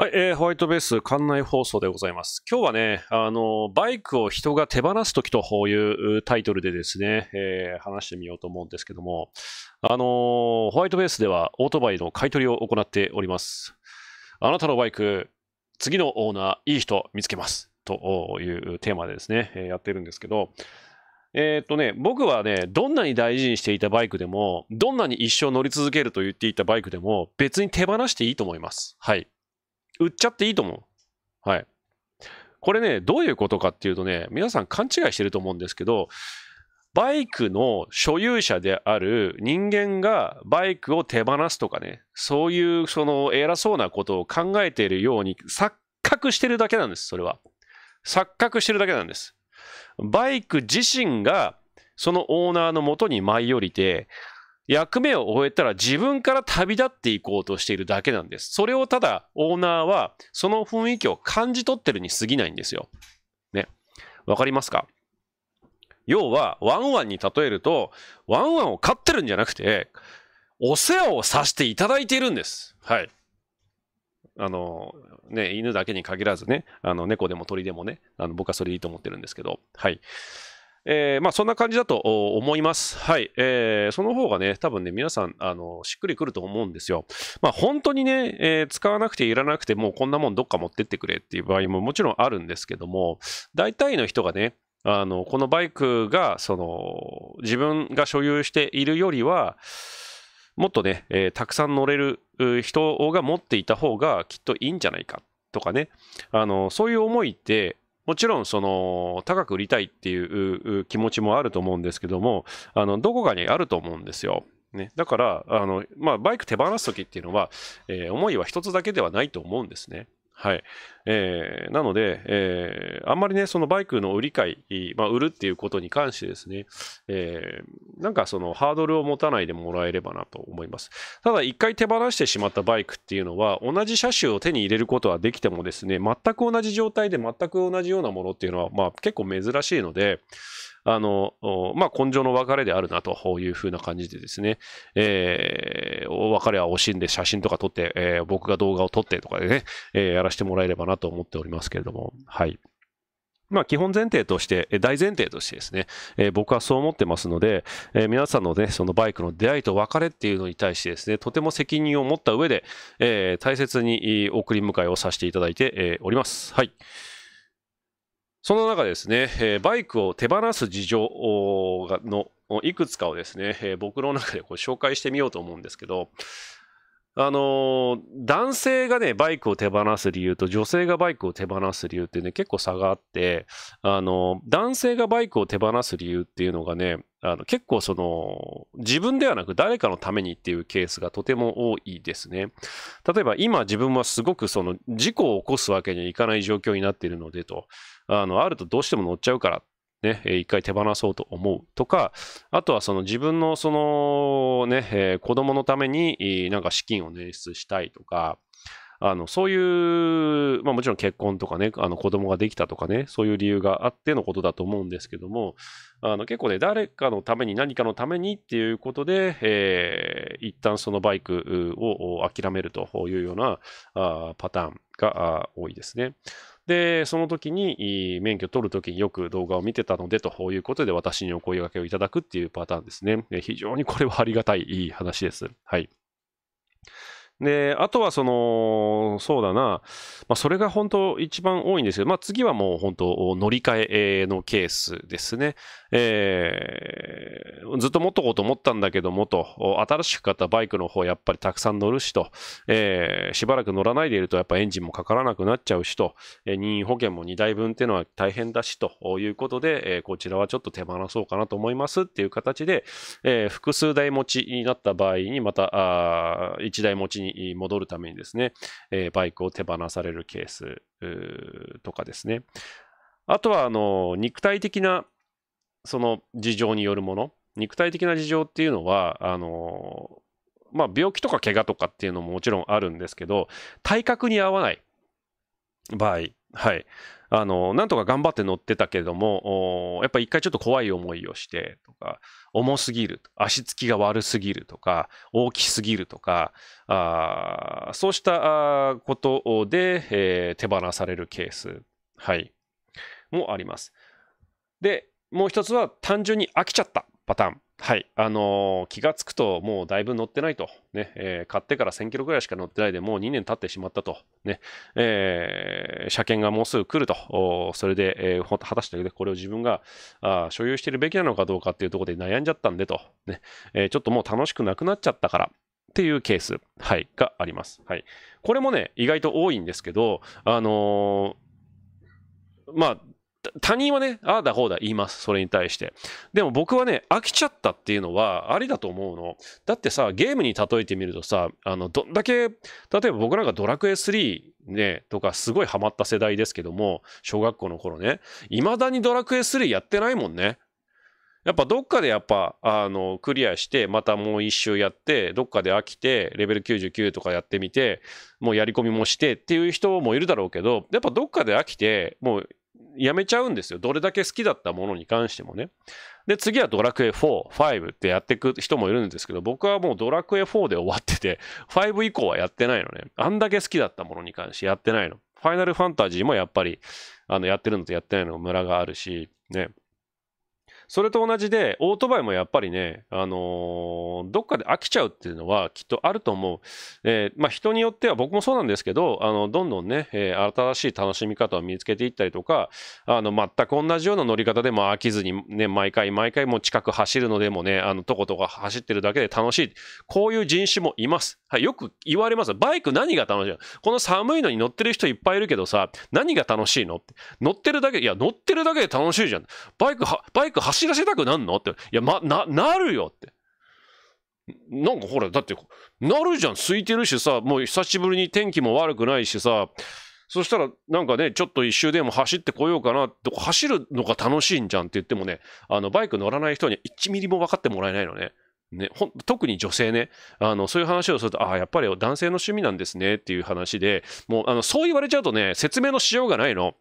はい、えー、ホワイトベース館内放送でございます。今日はね、あの、バイクを人が手放すときというタイトルでですね、えー、話してみようと思うんですけども、あのホワイトベースではオートバイの買い取りを行っております。あなたのバイク、次のオーナー、いい人見つけます。というテーマでですね、えやってるんですけど、えっとね、僕はね、どんなに大事にしていたバイクでも、どんなに一生乗り続けると言っていたバイクでも、別に手放していいと思います。はい。売っちゃっていいと思う。はい。これね、どういうことかっていうとね、皆さん勘違いしてると思うんですけど、バイクの所有者である人間がバイクを手放すとかね、そういうその偉そうなことを考えているように錯覚してるだけなんです、それは。錯覚してるだけなんです。バイク自身がそのオーナーのもとに舞い降りて、役目を終えたら自分から旅立っていこうとしているだけなんです。それをただオーナーはその雰囲気を感じ取ってるに過ぎないんですよ。ね。わかりますか要は、ワンワンに例えると、ワンワンを飼ってるんじゃなくて、お世話をさせていただいているんです。はい。あの、ね、犬だけに限らずね、あの猫でも鳥でもね、あの僕はそれでいいと思ってるんですけど、はい。えー、まあそんな感じだと思います。はい。えー、その方がね、多分ね、皆さん、あの、しっくりくると思うんですよ。まあ本当にね、えー、使わなくていらなくて、もうこんなもんどっか持ってってくれっていう場合ももちろんあるんですけども、大体の人がね、あの、このバイクが、その、自分が所有しているよりは、もっとね、えー、たくさん乗れる人が持っていた方がきっといいんじゃないかとかね、あの、そういう思いって、もちろんその高く売りたいっていう気持ちもあると思うんですけども、あのどこかにあると思うんですよ。ね、だからあの、まあ、バイク手放すときっていうのは、えー、思いは一つだけではないと思うんですね。はい。えー、なので、えー、あんまりね、そのバイクの売り買い、まあ、売るっていうことに関してですね、えー、なんかそのハードルを持たないでもらえればなと思います。ただ、一回手放してしまったバイクっていうのは、同じ車種を手に入れることはできてもですね、全く同じ状態で全く同じようなものっていうのは、まあ、結構珍しいので、あの、まあ、根性の別れであるなというふうな感じでですね、えー、別れは惜しんで写真とか撮って、えー、僕が動画を撮ってとかでね、えー、やらせてもらえればなと思っておりますけれども、はい。まあ、基本前提として、大前提としてですね、えー、僕はそう思ってますので、えー、皆さんのね、そのバイクの出会いと別れっていうのに対してですね、とても責任を持った上で、えー、大切に送り迎えをさせていただいて、えおります。はい。その中ですね、えバイクを手放す事情のいくつかをですね、えー、僕の中でこう紹介してみようと思うんですけど、あのー、男性がね、バイクを手放す理由と女性がバイクを手放す理由ってね、結構差があって、あのー、男性がバイクを手放す理由っていうのがね、あの結構その、自分ではなく誰かのためにっていうケースがとても多いですね。例えば今自分はすごくその、事故を起こすわけにはいかない状況になっているのでと、あの、あるとどうしても乗っちゃうからね、一回手放そうと思うとか、あとはその自分のそのね、えー、子供のためになんか資金を捻出したいとか、あの、そういう、まあもちろん結婚とかね、あの子供ができたとかね、そういう理由があってのことだと思うんですけども、あの結構ね、誰かのために何かのためにっていうことで、えー、一旦そのバイクを諦めるというようなあパターンが多いですね。で、その時に免許取る時によく動画を見てたのでということで私にお声掛けをいただくっていうパターンですね。非常にこれはありがたい話です。はい。で、あとはその、そうだな、まあ、それが本当一番多いんですけど、まあ、次はもう本当乗り換えのケースですね。えー、ずっと持っとこうと思ったんだけどもと、新しく買ったバイクの方やっぱりたくさん乗るしと、えー、しばらく乗らないでいるとやっぱエンジンもかからなくなっちゃうしと、えー、任意保険も2台分っていうのは大変だしということで、えー、こちらはちょっと手放そうかなと思いますっていう形で、えー、複数台持ちになった場合にまたあ1台持ちに戻るためにですね、えー、バイクを手放されるケースとかですね。あとは、あの、肉体的なその事情によるもの肉体的な事情っていうのはあのまあ、病気とか怪我とかっていうのももちろんあるんですけど体格に合わない場合はいあのなんとか頑張って乗ってたけれどもやっぱり一回ちょっと怖い思いをしてとか重すぎる足つきが悪すぎるとか大きすぎるとかあそうしたことで、えー、手放されるケース、はい、もあります。でもう一つは単純に飽きちゃったパターン。はい。あのー、気がつくともうだいぶ乗ってないと。ね。えー、買ってから1000キロぐらいしか乗ってないでもう2年経ってしまったと。ね。えー、車検がもうすぐ来ると。それで、えー、果たして、これを自分があ所有しているべきなのかどうかっていうところで悩んじゃったんでと。ね。えちょっともう楽しくなくなっちゃったから。っていうケース、はい、があります。はい。これもね、意外と多いんですけど、あのまあ、他人はね、ああだこうだ言います。それに対して。でも僕はね、飽きちゃったっていうのはありだと思うの。だってさ、ゲームに例えてみるとさ、あの、どんだけ、例えば僕なんかドラクエ3、ね、とかすごいハマった世代ですけども、小学校の頃ね、未だにドラクエ3やってないもんね。やっぱどっかでやっぱあのクリアしてまたもう一周やってどっかで飽きてレベル99とかやってみてもうやり込みもしてっていう人もいるだろうけどやっぱどっかで飽きてもうやめちゃうんですよ。どれだけ好きだったものに関してもね。で、次はドラクエ4、5ってやっていく人もいるんですけど、僕はもうドラクエ4で終わってて、5以降はやってないのね。あんだけ好きだったものに関してやってないの。ファイナルファンタジーもやっぱり、あの、やってるのとやってないのムラがあるし、ね。それと同じで、オートバイもやっぱりね、あのー、どっかで飽きちゃうっていうのはきっとあると思う。えー、まあ、人によっては、僕もそうなんですけど、あの、どんどんね、えー、新しい楽しみ方を見つけていったりとか、あの、全く同じような乗り方でも飽きずにね、毎回毎回もう近く走るのでもね、あの、とことか走ってるだけで楽しい。こういう人種もいます。はい、よく言われます。バイク何が楽しいのこの寒いのに乗ってる人いっぱいいるけどさ、何が楽しいのって。乗ってるだけ、いや、乗ってるだけで楽しいじゃん。バイクは、バイク走走らせたくなんのって。いや、ま、な、なるよって。なんかほら、だって、なるじゃん。空いてるしさ、もう久しぶりに天気も悪くないしさ、そしたら、なんかね、ちょっと一周でも走ってこようかなって、走るのが楽しいんじゃんって言ってもね、あの、バイク乗らない人には1ミリも分かってもらえないのね。ね、ほん特に女性ねあの、そういう話をすると、ああ、やっぱり男性の趣味なんですねっていう話で、もうあのそう言われちゃうとね、説明のしようがないの。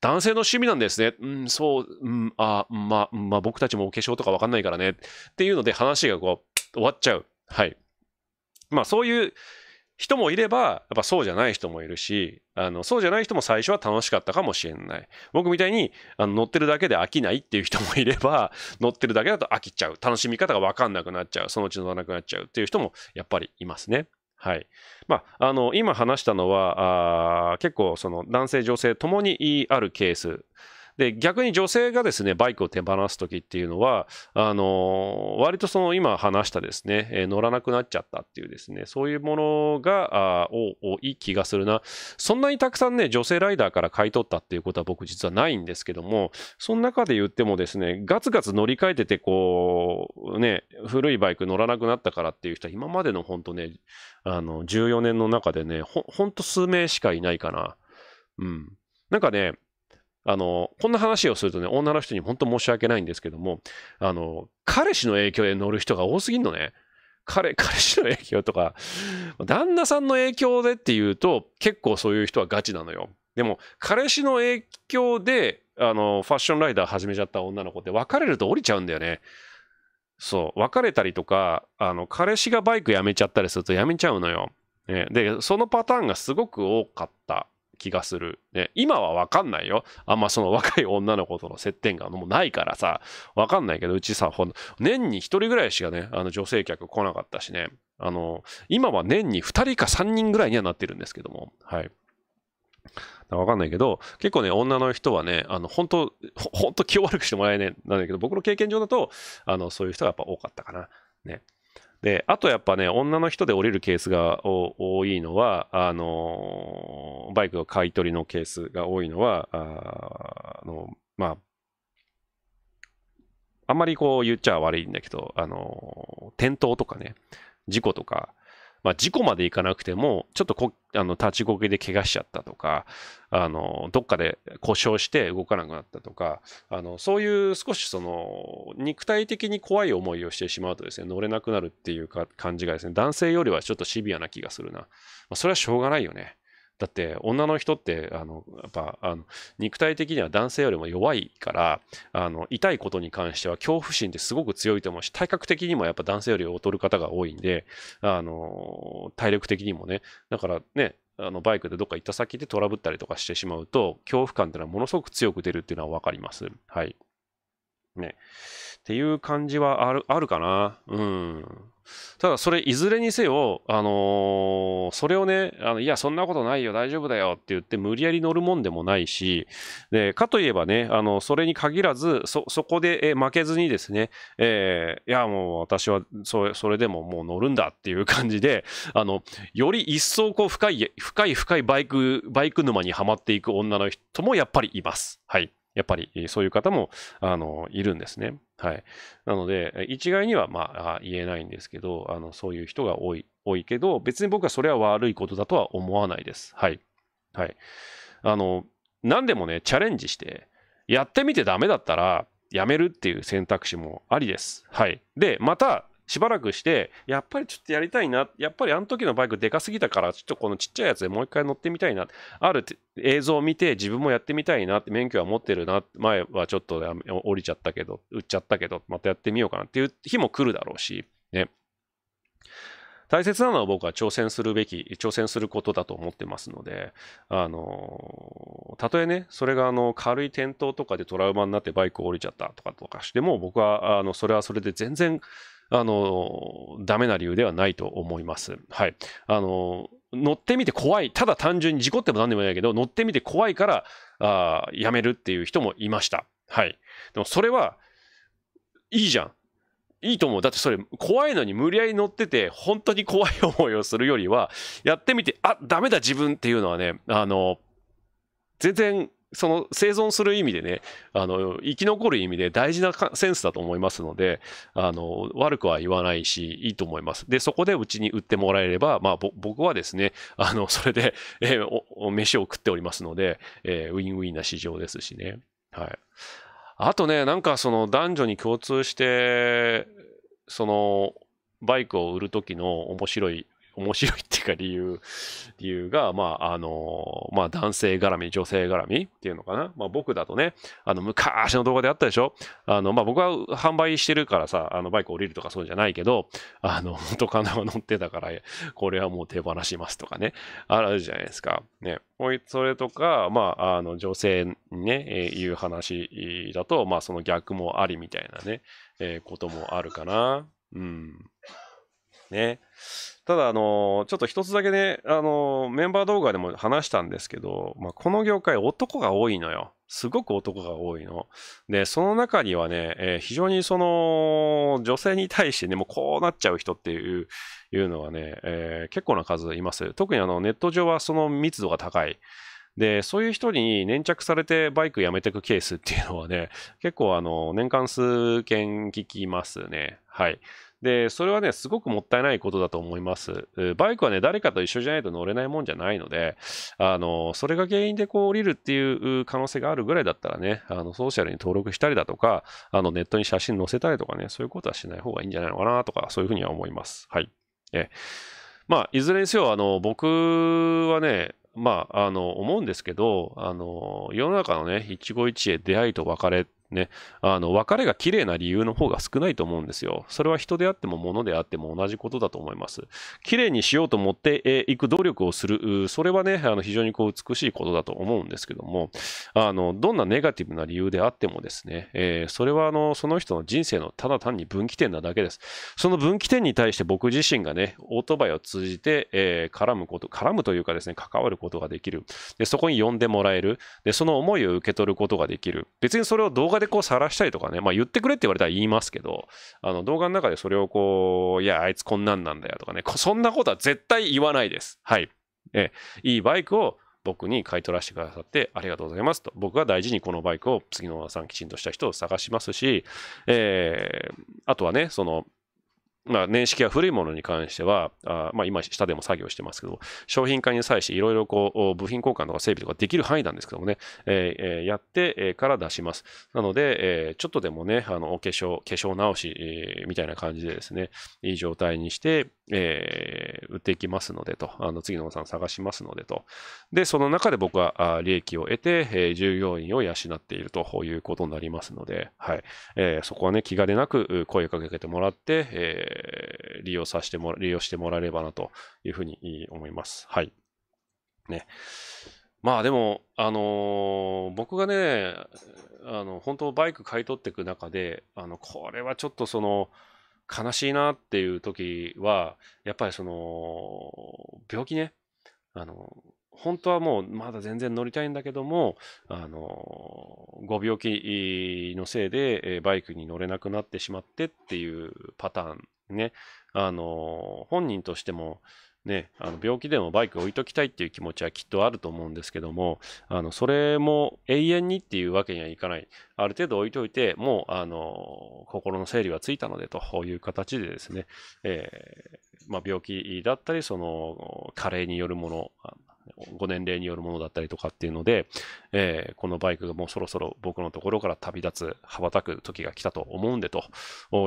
男性の趣味なんですね。うん、そう、うん、あ、まあ、まあ、僕たちもお化粧とかわかんないからね。っていうので話がこう、終わっちゃう。はい。まあ、そういう人もいれば、やっぱそうじゃない人もいるし、あの、そうじゃない人も最初は楽しかったかもしれない。僕みたいに、あの、乗ってるだけで飽きないっていう人もいれば、乗ってるだけだと飽きちゃう。楽しみ方がわかんなくなっちゃう。そのうち乗らなくなっちゃうっていう人も、やっぱりいますね。はい。まあ、あの、今話したのは、あ結構、その男性、女性ともにあるケースで、逆に女性がですね、バイクを手放すときっていうのは、あの、割とその今話したですね、え乗らなくなっちゃったっていうですね、そういうものが、あ多い気がするな。そんなにたくさんね、女性ライダーから買い取ったっていうことは僕実はないんですけども、その中で言ってもですね、ガツガツ乗り換えてて、こう、ね、古いバイク乗らなくなったからっていう人は今までの本当ね、あの、14年の中でね、ほ、ほんと数名しかいないかな。うん。なんかね、あの、こんな話をするとね、女の人に本当申し訳ないんですけども、あの、彼氏の影響で乗る人が多すぎんのね。彼、彼氏の影響とか、旦那さんの影響でっていうと、結構そういう人はガチなのよ。でも、彼氏の影響で、あの、ファッションライダー始めちゃった女の子って別れると降りちゃうんだよね。そう、別れたりとか、あの、彼氏がバイクやめちゃったりするとやめちゃうのよ。ね、で、そのパターンがすごく多かった気がする。ね、今はわかんないよ。あんまその若い女の子との接点がもうないからさ、わかんないけど、うちさ、ほん年に1人ぐらいしかね、あの女性客来なかったしね、あの、今は年に2人か3人ぐらいにはなってるんですけども、はい。わかんないけど、結構ね、女の人はね、あの、本当本当気を悪くしてもらえねえなんだけど、僕の経験上だと、あの、そういう人がやっぱ多かったかな。ね。で、あとやっぱね、女の人で降りるケースが多いのは、あのーバイクの買い取りのケースが多いのは、あの、まあ、あんまりこう言っちゃ悪いんだけど、あの、転倒とかね、事故とか、まあ、事故までいかなくても、ちょっとこあの立ちこけで怪我しちゃったとか、あのどっかで故障して動かなくなったとか、あのそういう少しその肉体的に怖い思いをしてしまうとですね、乗れなくなるっていうか感じがですね、男性よりはちょっとシビアな気がするな。まあ、それはしょうがないよね。だって女の人ってあのやっぱあの肉体的には男性よりも弱いからあの痛いことに関しては恐怖心ってすごく強いと思うし体格的にもやっぱ男性より劣る方が多いんであの体力的にもねだからねあのバイクでどっか行った先でトラブったりとかしてしまうと恐怖感っていうのはものすごく強く出るっていうのは分かります。はいねっていう感じはあるあるかな。うん。ただ、それ、いずれにせよ、あのー、それをね、あのいや、そんなことないよ、大丈夫だよって言って、無理やり乗るもんでもないし、でかといえばね、あのそれに限らず、そそこで、え負けずにですね、えー、いや、もう私はそれそれでももう乗るんだっていう感じで、あのより一層こう深い、深い深いバイク、バイク沼にはまっていく女の人もやっぱりいます。はい。やっぱりそういう方も、あの、いるんですね。はい。なので、一概には、まあ、言えないんですけど、あの、そういう人が多い、多いけど、別に僕はそれは悪いことだとは思わないです。はい。はい。あの、何でもね、チャレンジして、やってみてダメだったら、やめるっていう選択肢もありです。はい。で、また、しばらくして、やっぱりちょっとやりたいな、やっぱりあの時のバイクでかすぎたから、ちょっとこのちっちゃいやつでもう一回乗ってみたいな、ある映像を見て自分もやってみたいなって、免許は持ってるな、前はちょっと降りちゃったけど、売っちゃったけど、またやってみようかなっていう日も来るだろうし、ね。大切なのは僕は挑戦するべき、挑戦することだと思ってますので、あの、たとえね、それがあの軽い転倒とかでトラウマになってバイク降りちゃったとかとかしても、僕はあのそれはそれで全然あの、ダメな理由ではないと思います。はい。あの、乗ってみて怖い。ただ単純に事故っても何でもないけど、乗ってみて怖いから、あやめるっていう人もいました。はい。でもそれは、いいじゃん。いいと思う。だってそれ、怖いのに無理やり乗ってて、本当に怖い思いをするよりは、やってみて、あ、ダメだ自分っていうのはね、あの、全然その生存する意味でね、あの、生き残る意味で大事なセンスだと思いますので、あの、悪くは言わないし、いいと思います。で、そこでうちに売ってもらえれば、まあ、僕はですね、あの、それで、えー、お、飯を食っておりますので、えー、ウィンウィンな市場ですしね。はい。あとね、なんかその男女に共通して、その、バイクを売る時の面白い面白いっていうか理由、理由が、まあ、あの、まあ、男性絡み、女性絡みっていうのかな。まあ、僕だとね、あの、昔の動画であったでしょあの、まあ、僕は販売してるからさ、あの、バイク降りるとかそうじゃないけど、あの、元カノが乗ってたから、これはもう手放しますとかね、あるじゃないですか。ね。それとか、まあ、あの、女性にね、えいう話だと、まあ、その逆もありみたいなね、えー、こともあるかな。うん。ね。ただ、あのちょっと一つだけね、あのメンバー動画でも話したんですけど、まあ、この業界男が多いのよ。すごく男が多いの。で、その中にはね、えー、非常にその女性に対してね、もうこうなっちゃう人っていういうのはね、えー、結構な数います。特にあのネット上はその密度が高い。で、そういう人に粘着されてバイクやめてくケースっていうのはね、結構あの、年間数件聞きますね。はい。で、それはね、すごくもったいないことだと思います。バイクはね、誰かと一緒じゃないと乗れないもんじゃないので、あの、それが原因でこう降りるっていう可能性があるぐらいだったらね、あの、ソーシャルに登録したりだとか、あの、ネットに写真載せたりとかね、そういうことはしない方がいいんじゃないのかなとか、そういうふうには思います。はい。えまあ、いずれにせよ、あの、僕はね、まあ、あの、思うんですけど、あの、世の中のね、一期一会出会いと別れっね、あの別れが綺麗な理由の方が少ないと思うんですよ。それは人であっても物であっても同じことだと思います。綺麗にしようと思っていく努力をする、それはね、あの非常にこう美しいことだと思うんですけども、あのどんなネガティブな理由であってもですね、えー、それはあのその人の人生のただ単に分岐点なだけです。その分岐点に対して僕自身がね、オートバイを通じて、えー、絡むこと、絡むというかですね、関わることができる。でそこに呼んでもらえる。でその思いを受け取ることができる。別にそれを動画画でこう晒したりとかね、まあ言ってくれって言われたら言いますけど、あの動画の中でそれをこう、いや、あいつこんなんなんだよとかね、そんなことは絶対言わないです。はい。え、いいバイクを僕に買い取らせてくださってありがとうございますと。僕が大事にこのバイクを次のオさんきちんとした人を探しますし、えー、あとはね、その、まあ、年式が古いものに関しては、あまあ、今、下でも作業してますけど商品化に際していろいろこう、部品交換とか整備とかできる範囲なんですけどもね、えー、やってから出します。なので、えー、ちょっとでもね、あの、お化粧、化粧直し、えー、みたいな感じでですね、いい状態にして、えー、売っていきますのでと、あの、次のおさん探しますのでと。で、その中で僕は利益を得て、えー、従業員を養っているということになりますので、はい。えー、そこはね、気兼ねなく声をかけてもらって、えーえー、利用させても、利用してもらえればなというふうに思います。はい。ね。まあでも、あのー、僕がね、あの、本当バイク買い取っていく中で、あの、これはちょっとその、悲しいなっていう時は、やっぱりその、病気ね、あの、本当はもうまだ全然乗りたいんだけども、あの、ご病気のせいでバイクに乗れなくなってしまってっていうパターンね、あの、本人としても、ね、あの病気でもバイク置いときたいっていう気持ちはきっとあると思うんですけども、あのそれも永遠にっていうわけにはいかない。ある程度置いといて、もうあの心の整理はついたのでという形でですね、えー、まあ、病気だったり、その加齢によるもの、ご年齢によるものだったりとかっていうので、えー、このバイクがもうそろそろ僕のところから旅立つ、羽ばたく時が来たと思うんでと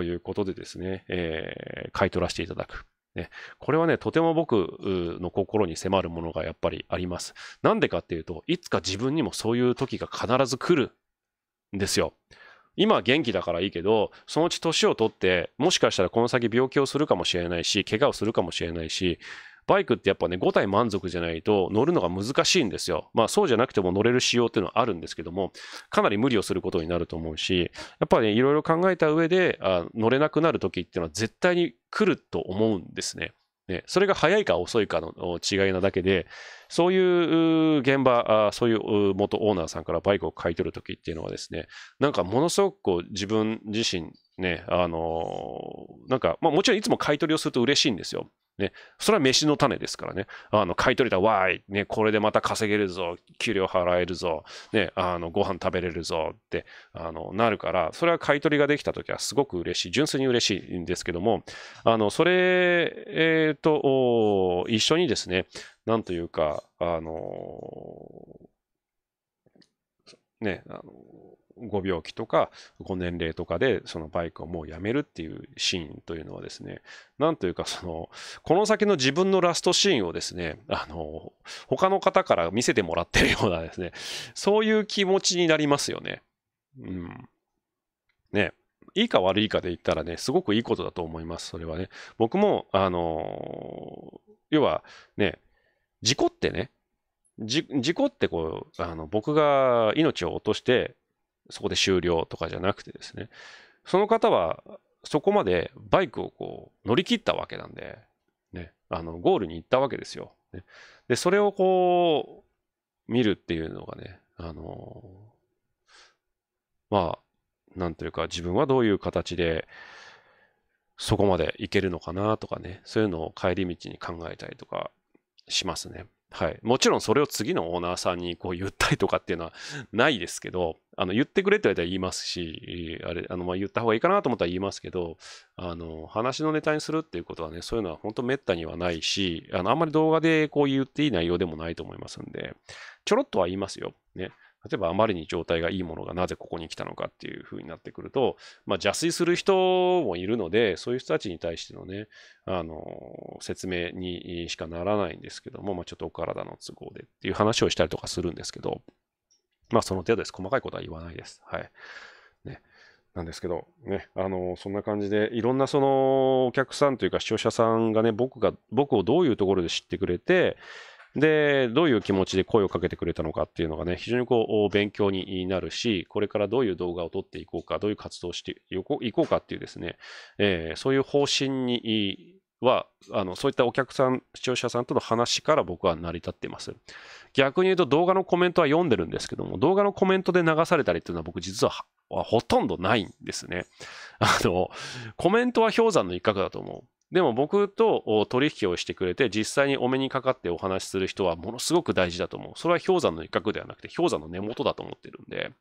いうことでですね、えー、買い取らせていただく。ね、これはね、とても僕の心に迫るものがやっぱりあります。なんでかっていうと、いつか自分にもそういう時が必ず来るんですよ。今元気だからいいけど、そのうち年を取って、もしかしたらこの先病気をするかもしれないし、怪我をするかもしれないし、バイクってやっぱね、5体満足じゃないと乗るのが難しいんですよ。まあそうじゃなくても乗れる仕様っていうのはあるんですけども、かなり無理をすることになると思うし、やっぱりね、いろいろ考えた上であ乗れなくなる時っていうのは絶対に来ると思うんですね。ね、それが早いか遅いかの違いなだけで、そういう現場、そういう元オーナーさんからバイクを買い取るときっていうのはですね、なんかものすごくこう自分自身ね、あのなんか、まあ、もちろんいつも買い取りをすると嬉しいんですよ。ね、それは飯の種ですからね。あの、買い取れた、わーい、ね、これでまた稼げるぞ、給料払えるぞ、ね、あの、ご飯食べれるぞって、あの、なるから、それは買い取りができた時はすごく嬉しい、純粋に嬉しいんですけども、あの、それ、えっ、ー、と、一緒にですね、なんというか、あのー、ね、あのーご病気とかご年齢とかでそのバイクをもうやめるっていうシーンというのはですね、なんというかその、この先の自分のラストシーンをですね、あの、他の方から見せてもらってるようなですね、そういう気持ちになりますよね。うん。ね。いいか悪いかで言ったらね、すごくいいことだと思います、それはね。僕も、あの要はね、事故ってね、事故ってこうあの僕が命を落としてそこで終了とかじゃなくてですね、その方はそこまでバイクをこう乗り切ったわけなんで、ね、あのゴールに行ったわけですよ。ね、で、それをこう見るっていうのがね、あのまあ、なんというか自分はどういう形でそこまで行けるのかなとかね、そういうのを帰り道に考えたりとかしますね。はい。もちろんそれを次のオーナーさんにこう言ったりとかっていうのはないですけど、あの、言ってくれって言われたら言いますし、あれ、あの、まあ、言った方がいいかなと思ったら言いますけど、あの、話のネタにするっていうことはね、そういうのは本当滅多にはないし、あの、あんまり動画でこう言っていい内容でもないと思いますんで、ちょろっとは言いますよ。ね。例えばあまりに状態がいいものがなぜここに来たのかっていう風になってくると、まあ、邪推する人もいるので、そういう人たちに対してのね、あの、説明にしかならないんですけども、まあ、ちょっとお体の都合でっていう話をしたりとかするんですけど、まあ、その程度です。細かいことは言わないです。はい。ね。なんですけど、ね、あのそんな感じで、いろんなそのお客さんというか視聴者さんがね、僕が、僕をどういうところで知ってくれて、で、どういう気持ちで声をかけてくれたのかっていうのがね、非常にこう、勉強になるし、これからどういう動画を撮っていこうか、どういう活動をしていこうかっていうですね、えー、そういう方針には、あの、そういったお客さん、視聴者さんとの話から僕は成り立っています。逆に言うと動画のコメントは読んでるんですけども、動画のコメントで流されたりっていうのは僕実はほとんどないんですね。あの、コメントは氷山の一角だと思う。でも僕と取引をしてくれて、実際にお目にかかってお話しする人はものすごく大事だと思う。それは氷山の一角ではなくて、氷山の根元だと思ってるんで、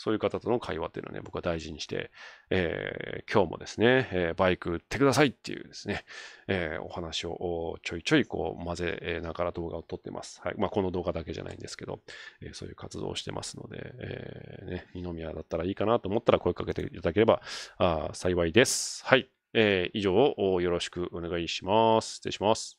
そういう方との会話っていうのはね、僕は大事にして、えー、今日もですね、えー、バイク売ってくださいっていうですね、えー、お話をちょいちょいこう混ぜながら動画を撮ってます。はい。まあ、この動画だけじゃないんですけど、えそういう活動をしてますので、えね、二宮だったらいいかなと思ったら声かけていただければあ幸いです。はい。えー、以上をよろしくお願いします。失礼します。